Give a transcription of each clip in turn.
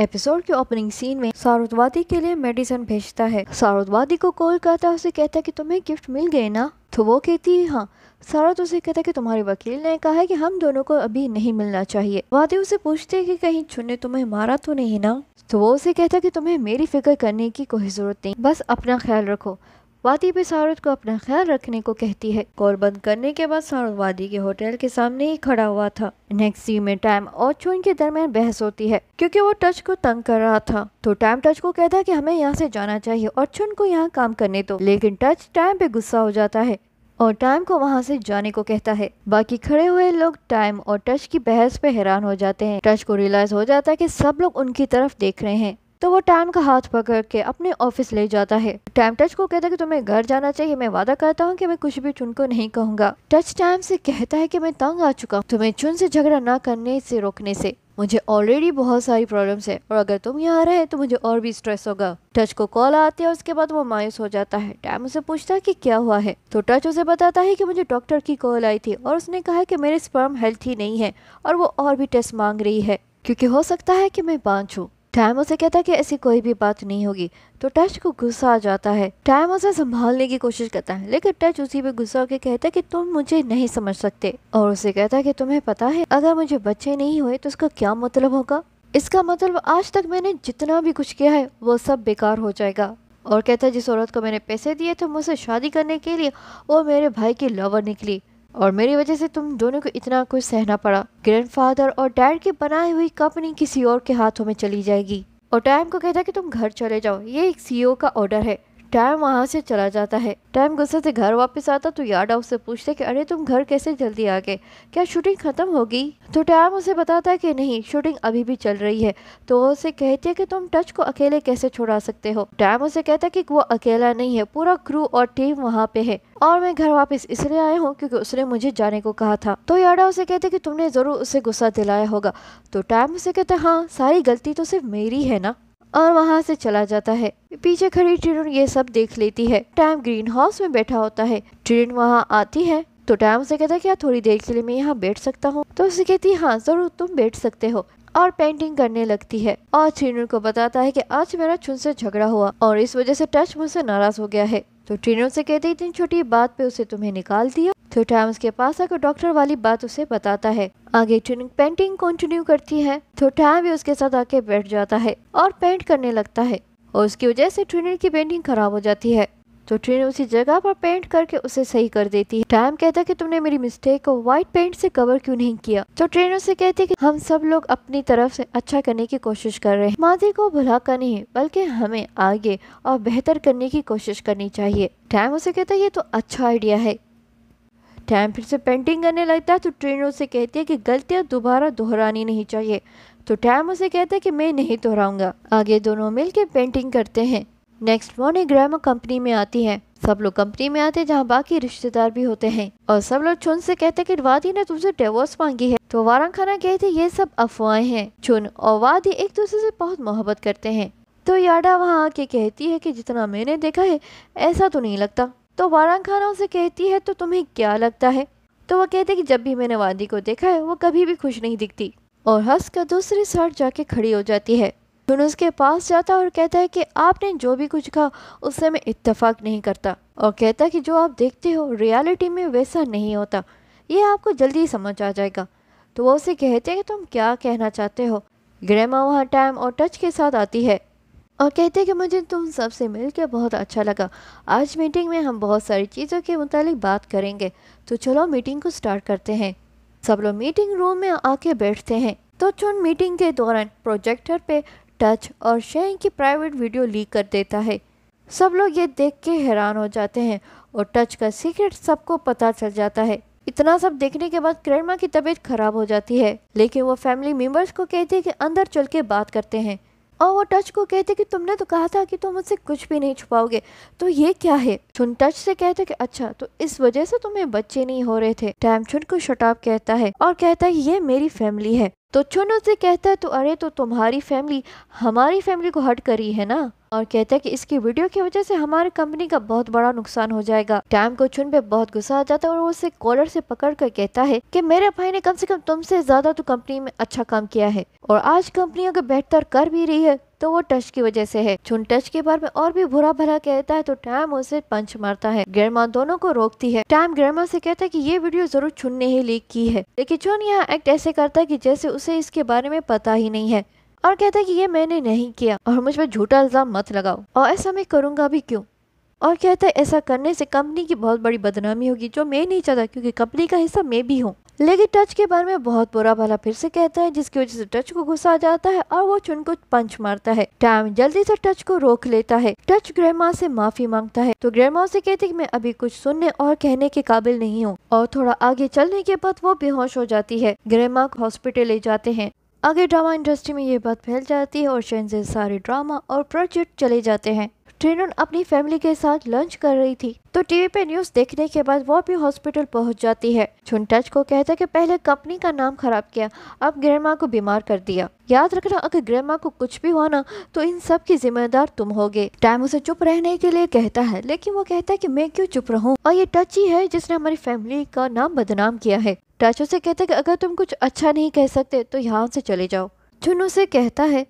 Episode के opening scene में सारुदवादी के लिए मेडिसिन भेजता है सारुदवादी को कॉल करता है उसे कहता है कि तुम्हें गिफ्ट मिल गए ना तो वो कहती है हाँ सारद उसे कहता है कि तुम्हारे वकील ने कहा है कि हम दोनों को अभी नहीं मिलना चाहिए वादी उसे पूछते है कि कहीं चुने तुम्हें मारा तो नहीं ना तो वो उसे कहता है कि तुम्हें मेरी फिक्र करने की कोई ज़रूरत नहीं बस अपना ख्याल रखो वादी भी सारद को अपना ख्याल रखने को कहती है कॉल बंद करने के बाद सारद वादी के होटल के सामने ही खड़ा हुआ था नेक्स्ट में टैम और चून के दरमियान बहस होती है क्योंकि वो टच को तंग कर रहा था तो टैम टच को कहता है कि हमें यहाँ से जाना चाहिए और चुन को यहाँ काम करने दो लेकिन टच टैम पे गुस्सा हो जाता है और टाइम को वहाँ से जाने को कहता है बाकी खड़े हुए लोग टाइम और टच की बहस पे हैरान हो जाते हैं टच को रियलाइज हो जाता है कि सब लोग उनकी तरफ देख रहे हैं तो वो टैम का हाथ पकड़ के अपने ऑफिस ले जाता है टैम टच को कहता है कि तुम्हें घर जाना चाहिए मैं वादा करता हूँ कि मैं कुछ भी चुन को नहीं कहूँगा टच टैम से कहता है कि मैं तंग आ चुका हूँ तुम्हें चुन से झगड़ा ना करने से रोकने से मुझे ऑलरेडी बहुत सारी प्रॉब्लम्स है और अगर तुम यहाँ रहे तो मुझे और भी स्ट्रेस होगा टच को कॉल आती है उसके बाद वो मायूस हो जाता है टैम उसे पूछता है कि क्या हुआ है तो टच उसे बताता है कि मुझे डॉक्टर की कॉल आई थी और उसने कहा कि मेरे स्पर्म हेल्थी नहीं है और वो और भी टेस्ट मांग रही है क्योंकि हो सकता है कि मैं पाँच हूँ टैम उसे कहता है कि ऐसी कोई भी बात नहीं होगी तो टच को गुस्सा आ जाता है टैम उसे संभालने की कोशिश करता है लेकिन टच उसी पे गुस्सा होकर कहता है कि तुम मुझे नहीं समझ सकते और उसे कहता है कि तुम्हें पता है अगर मुझे बच्चे नहीं हुए तो उसका क्या मतलब होगा इसका मतलब आज तक मैंने जितना भी कुछ किया है वो सब बेकार हो जाएगा और कहता है जिस औरत को मैंने पैसे दिए थे मुझसे शादी करने के लिए वो मेरे भाई की लवर निकली और मेरी वजह से तुम दोनों को इतना कुछ सहना पड़ा ग्रैंडफादर और डैड की बनाई हुई कंपनी किसी और के हाथों में चली जाएगी और टाइम को कहता कि तुम घर चले जाओ ये एक सीईओ e का ऑर्डर है टाइम वहाँ से चला जाता है टाइम गुस्से से घर वापस आता तो यार्ड उससे पूछते कि अरे तुम घर कैसे जल्दी आ गए क्या शूटिंग ख़त्म होगी तो टाइम उसे बताता है कि नहीं शूटिंग अभी भी चल रही है तो वो उसे कहती है कि तुम टच को अकेले कैसे छोड़ा सकते हो टाइम उसे कहता है कि वो अकेला नहीं है पूरा क्रू और टीम वहाँ पे है और मैं घर वापस इसलिए आया हूँ क्योंकि उसने मुझे जाने को कहा था तो याडा उसे कहते कि तुमने ज़रूर उसे गुस्सा दिलाया होगा तो टाइम उसे कहते हाँ सारी गलती तो सिर्फ मेरी है ना और वहाँ से चला जाता है पीछे खड़ी ट्रेन ये सब देख लेती है टैम ग्रीन हाउस में बैठा होता है ट्रेन वहाँ आती है तो टैम उसे कहता है क्या थोड़ी देर के लिए मैं यहाँ बैठ सकता हूँ तो उसे कहती है हाँ जरूर तुम बैठ सकते हो और पेंटिंग करने लगती है और ट्रेनर को बताता है की आज मेरा छुन से झगड़ा हुआ और इस वजह से टच मुझसे नाराज हो गया है तो ट्रेनर से कहते इतनी छोटी बात पे उसे तुम्हें निकाल दिया तो टाइम उसके पास आकर डॉक्टर वाली बात उसे बताता है आगे ट्यूनिंग पेंटिंग कंटिन्यू करती है तो टाइम भी उसके साथ आके बैठ जाता है और पेंट करने लगता है और उसकी वजह से ट्रेनिंग की पेंटिंग खराब हो जाती है तो ट्रेन उसी जगह पर पेंट करके उसे सही कर देती है टाइम कहता है कि तुमने मेरी मिस्टेक को व्हाइट पेंट से कवर क्यों नहीं किया तो ट्रेन उसे कहती है कि हम सब लोग अपनी तरफ से अच्छा करने की कोशिश कर रहे हैं माजी को भुला कर नहीं बल्कि हमें आगे और बेहतर करने की कोशिश करनी चाहिए टाइम उसे कहता है ये तो अच्छा आइडिया है टाइम फिर से पेंटिंग करने लगता है तो ट्रेनर उसे कहती है कि गलतियाँ दोबारा दोहरानी नहीं चाहिए तो टैम उसे कहता है कि मैं नहीं दोहराऊंगा आगे दोनों मिलकर पेंटिंग करते हैं नेक्स्ट मॉर्निंग ग्रैमा कंपनी में आती है सब लोग कंपनी में आते हैं जहाँ बाकी रिश्तेदार भी होते हैं और सब लोग चुन से कहते हैं कि वादी ने तुमसे डिवोर्स मांगी है तो वारंग खाना कहते ये सब अफवाहें हैं चुन और वादी एक दूसरे से बहुत मोहब्बत करते हैं तो याडा वहाँ आके कहती है कि जितना मैंने देखा है ऐसा तो नहीं लगता तो वारान खाना उसे कहती है तो तुम्हें क्या लगता है तो वह कहते कि जब भी मैंने वादी को देखा है वो कभी भी खुश नहीं दिखती और हंस कर दूसरी साइड जाके खड़ी हो जाती है सुन उसके पास जाता और कहता है कि आपने जो भी कुछ कहा उससे मैं इतफाक नहीं करता और कहता कि जो आप देखते हो रियलिटी में वैसा नहीं होता ये आपको जल्दी समझ आ जाएगा तो वो उसे कहते हैं कि तुम क्या कहना चाहते हो ग्रेमा वहाँ टाइम और टच के साथ आती है और कहते कि मुझे तुम सब से मिलकर बहुत अच्छा लगा आज मीटिंग में हम बहुत सारी चीज़ों के मुतालिक बात करेंगे तो चलो मीटिंग को स्टार्ट करते हैं सब लोग मीटिंग रूम में आके बैठते हैं तो चुन मीटिंग के दौरान प्रोजेक्टर पे टच और शेन की प्राइवेट वीडियो लीक कर देता है सब लोग ये देख के हैरान हो जाते हैं और टच का सीक्रेट सबको पता चल जाता है इतना सब देखने के बाद क्रेरमा की तबीयत खराब हो जाती है लेकिन वो फैमिली मेम्बर्स को कहती है कि अंदर चल के बात करते हैं और वो टच को कहते कि तुमने तो कहा था कि तुम मुझसे कुछ भी नहीं छुपाओगे तो ये क्या है चुन टच से कहते कि अच्छा तो इस वजह से तुम्हें बच्चे नहीं हो रहे थे टैम चुन को शटाप कहता है और कहता है ये मेरी फैमिली है तो चुन उसे कहता है तो अरे तो तुम्हारी फैमिली हमारी फैमिली को हट करी है ना और कहते हैं कि इसकी वीडियो की वजह से हमारी कंपनी का बहुत बड़ा नुकसान हो जाएगा टैम को चुन पे बहुत गुस्सा आ जाता है और वो उसे कॉलर से पकड़ कर कहता है कि मेरे भाई ने कम से कम तुमसे ज्यादा तो कंपनी में अच्छा काम किया है और आज कंपनी अगर बेहतर कर भी रही है तो वो टच की वजह से है चुन टच के बारे में और भी बुरा भला कहता है तो टैम उसे पंच मारता है ग्रैमा दोनों को रोकती है टैम ग्रैमा से कहता है कि ये वीडियो जरूर चुन ने ही लीक की है लेकिन चुन यहाँ एक्ट ऐसे करता है कि जैसे उसे इसके बारे में पता ही नहीं है और कहता है कि ये मैंने नहीं किया और मुझ पर झूठा इल्ज़ाम मत लगाओ और ऐसा मैं करूँगा भी क्यों और कहता है ऐसा करने से कंपनी की बहुत बड़ी बदनामी होगी जो मैं नहीं चाहता क्योंकि कंपनी का हिस्सा मैं भी हूँ लेकिन टच के बारे में बहुत बुरा भला फिर से कहता है जिसकी वजह से टच को गुस्सा आ जाता है और वो चुन को पंच मारता है टैम जल्दी से टच को रोक लेता है टच ग्रैमा से माफी मांगता है तो ग्रैमा से कहती है कि मैं अभी कुछ सुनने और कहने के काबिल नहीं हूँ और थोड़ा आगे चलने के बाद वो बेहोश हो जाती है ग्रैमा को हॉस्पिटल ले जाते हैं आगे ड्रामा इंडस्ट्री में ये बात फैल जाती है और शहनजे सारे ड्रामा और प्रोजेक्ट चले जाते हैं ट्रेनन अपनी फैमिली के साथ लंच कर रही थी तो टीवी पे न्यूज देखने के बाद वो भी हॉस्पिटल पहुंच जाती है छुनटच को कहता है कि पहले कंपनी का नाम खराब किया अब ग्रैंडमा को बीमार कर दिया याद रखना अगर ग्रैंडमा को कुछ भी हुआ ना तो इन सब की जिम्मेदार तुम होगे टाइम उसे चुप रहने के लिए कहता है लेकिन वो कहता है की मैं क्यूँ चुप रहूँ और ये टच ही है जिसने हमारी फैमिली का नाम बदनाम किया है टाचो से कहते कि अगर तुम कुछ अच्छा नहीं कह सकते तो यहाँ से चले जाओ चुन उसे कहता है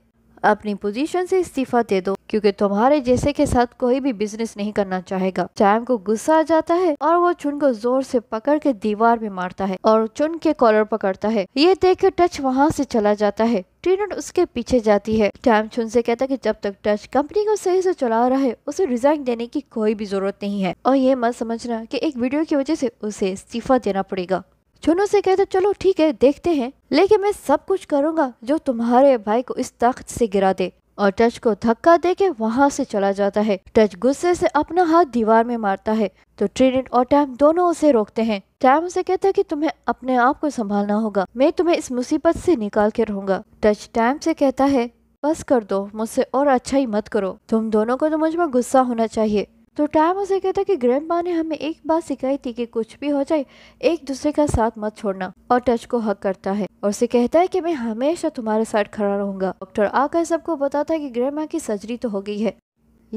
अपनी पोजीशन से इस्तीफा दे दो क्योंकि तुम्हारे जैसे के साथ कोई भी बिजनेस नहीं करना चाहेगा चैम को गुस्सा आ जाता है और वो चुन को जोर से पकड़ के दीवार में मारता है और चुन के कॉलर पकड़ता है ये देख के टच वहाँ से चला जाता है ट्रीनट उसके पीछे जाती है टैम चुन से कहता है कि जब तक टच कंपनी को सही से चला रहा है उसे रिजाइन देने की कोई भी जरूरत नहीं है और ये मत समझना की एक वीडियो की वजह से उसे इस्तीफा देना पड़ेगा चुनो से कहते चलो ठीक है देखते हैं लेकिन मैं सब कुछ करूंगा जो तुम्हारे भाई को इस तख्त से गिरा दे और टच को धक्का दे के वहाँ से चला जाता है टच गुस्से से अपना हाथ दीवार में मारता है तो ट्रिनिट और टैम दोनों उसे रोकते हैं टैम उसे कहता है कि तुम्हें अपने आप को संभालना होगा मैं तुम्हें इस मुसीबत से निकाल के रहूंगा टच टैम से कहता है बस कर दो मुझसे और अच्छा ही मत करो तुम दोनों को तो मुझ पर गुस्सा होना चाहिए तो टाइम उसे कहता कि ग्रैंड माँ ने हमें एक बात सिखाई थी कि कुछ भी हो जाए एक दूसरे का साथ मत छोड़ना और टच को हक करता है और उसे कहता है कि मैं हमेशा तुम्हारे साथ खड़ा रहूंगा डॉक्टर आकर सबको बताता है कि ग्रैंड माँ की सर्जरी तो हो गई है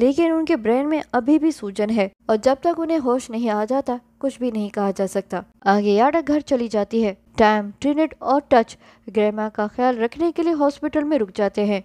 लेकिन उनके ब्रेन में अभी भी सूजन है और जब तक उन्हें होश नहीं आ जाता कुछ भी नहीं कहा जा सकता आगे याडा घर चली जाती है टाइम ट्रिनेट और टच ग्रैमा का ख्याल रखने के लिए हॉस्पिटल में रुक जाते हैं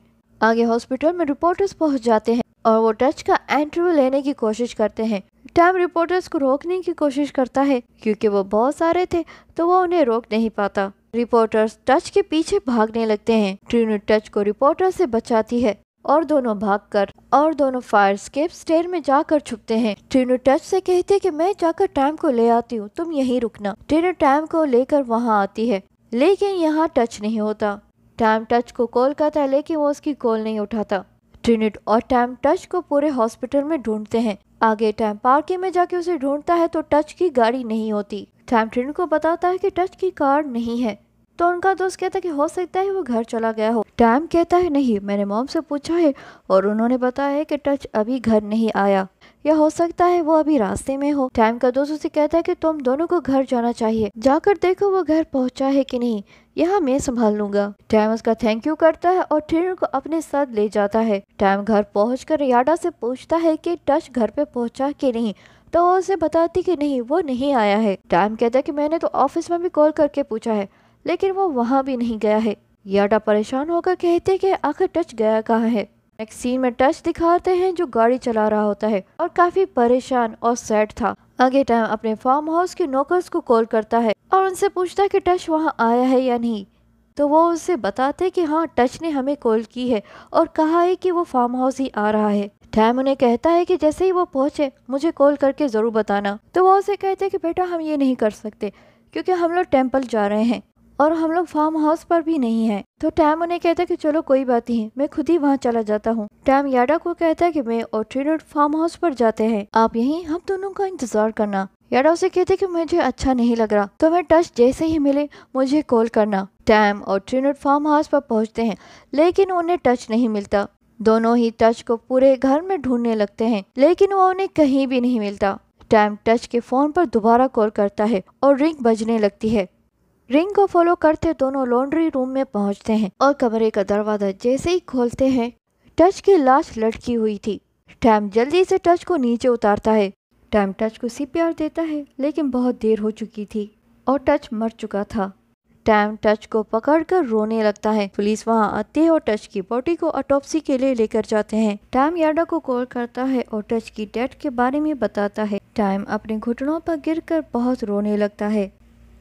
आगे हॉस्पिटल में रिपोर्टर्स पहुंच जाते हैं और वो टच का इंटरव्यू लेने की कोशिश करते हैं टाइम रिपोर्टर्स को रोकने की कोशिश करता है क्योंकि वो बहुत सारे थे तो वो उन्हें रोक नहीं पाता रिपोर्टर्स टच के पीछे भागने लगते हैं ट्रीनू टच को रिपोर्टर से बचाती है और दोनों भागकर और दोनों फायर स्केप स्टेयर में जाकर छुपते हैं ट्रीनू टच से कहती है कि मैं जाकर टाइम को ले आती हूँ तुम यहीं रुकना ट्रीनू टाइम को लेकर वहाँ आती है लेकिन यहाँ टच नहीं होता टाइम टच को कॉल करता है लेकिन वो उसकी कॉल नहीं उठाता ट्रिनिट और टाइम टच को पूरे हॉस्पिटल में ढूंढते हैं आगे टाइम पार्किंग में जाके उसे ढूंढता है तो टच की गाड़ी नहीं होती टाइम ट्रिनिट को बताता है कि टच की कार नहीं है तो उनका दोस्त कहता है कि हो सकता है वो घर चला गया हो टाइम कहता है नहीं मैंने मॉम से पूछा है और उन्होंने बताया है कि टच अभी घर नहीं आया या हो सकता है वो अभी रास्ते में हो टाइम का दोस्त उसे कहता है कि तुम दोनों को घर जाना चाहिए जाकर देखो वो घर पहुंचा है कि नहीं यहाँ मैं संभाल लूंगा टाइम उसका थैंक यू करता है और ट्रेन को अपने साथ ले जाता है टाइम घर कर याडा से पूछता है की टच घर पे पहुँचा की नहीं तो वो उसे बताती कि नहीं वो नहीं आया है टाइम कहता है कि मैंने तो ऑफिस में भी कॉल करके पूछा है लेकिन वो वहाँ भी नहीं गया है याडा परेशान होकर कहते कि आखिर टच गया कहाँ है नेक्स्ट सीन में टच दिखाते हैं जो गाड़ी चला रहा होता है और काफी परेशान और सैड था आगे टाइम अपने फार्म हाउस के नौकर्स को कॉल करता है और उनसे पूछता है कि टच वहाँ आया है या नहीं तो वो उसे बताते कि हाँ टच ने हमें कॉल की है और कहा है कि वो फार्म हाउस ही आ रहा है टाइम उन्हें कहता है कि जैसे ही वो पहुँचे मुझे कॉल करके ज़रूर बताना तो वो उसे कहते हैं कि बेटा हम ये नहीं कर सकते क्योंकि हम लोग टेम्पल जा रहे हैं और हम लोग फार्म हाउस पर भी नहीं है तो टैम उन्हें कहता है कि चलो कोई बात नहीं मैं खुद ही वहाँ चला जाता हूँ टैम याडा को कहता है कि मैं और ट्रिनोड फार्म हाउस पर जाते हैं आप यहीं हम दोनों का इंतजार करना याडा उसे कहते कि मुझे अच्छा नहीं लग रहा तो मैं टच जैसे ही मिले मुझे कॉल करना टैम और ट्रिनोड फार्म हाउस पर पहुँचते हैं लेकिन उन्हें टच नहीं मिलता दोनों ही टच को पूरे घर में ढूंढने लगते हैं लेकिन वो उन्हें कहीं भी नहीं मिलता टैम टच के फोन पर दोबारा कॉल करता है और रिंग बजने लगती है रिंग को फॉलो करते दोनों लॉन्ड्री रूम में पहुंचते हैं और कमरे का दरवाजा जैसे ही खोलते हैं टच की लाश लटकी हुई थी टैम जल्दी से टच को नीचे उतारता है टैम टच को सीपीआर देता है लेकिन बहुत देर हो चुकी थी और टच मर चुका था टैम टच को पकड़कर रोने लगता है पुलिस वहां आती है और टच की बॉडी को अटोपसी के लिए लेकर जाते हैं टैम यार्डा को कॉल करता है और टच की डेथ के बारे में बताता है टैम अपने घुटनों पर गिरकर बहुत रोने लगता है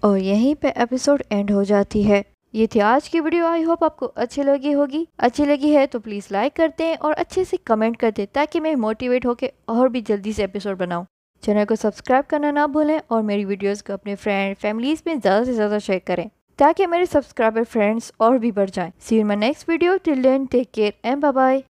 और यहीं पे एपिसोड एंड हो जाती है ये थी आज की वीडियो आई होप आपको अच्छी लगी होगी अच्छी लगी है तो प्लीज़ लाइक करते हैं और अच्छे से कमेंट करते हैं ताकि मैं मोटिवेट होकर और भी जल्दी से एपिसोड बनाऊँ चैनल को सब्सक्राइब करना ना भूलें और मेरी वीडियोस को अपने फ्रेंड फैमिलीज में ज़्यादा से ज़्यादा शेयर करें ताकि मेरे सब्सक्राइबर फ्रेंड्स और भी बढ़ जाएं। See you my next video till then take care and bye bye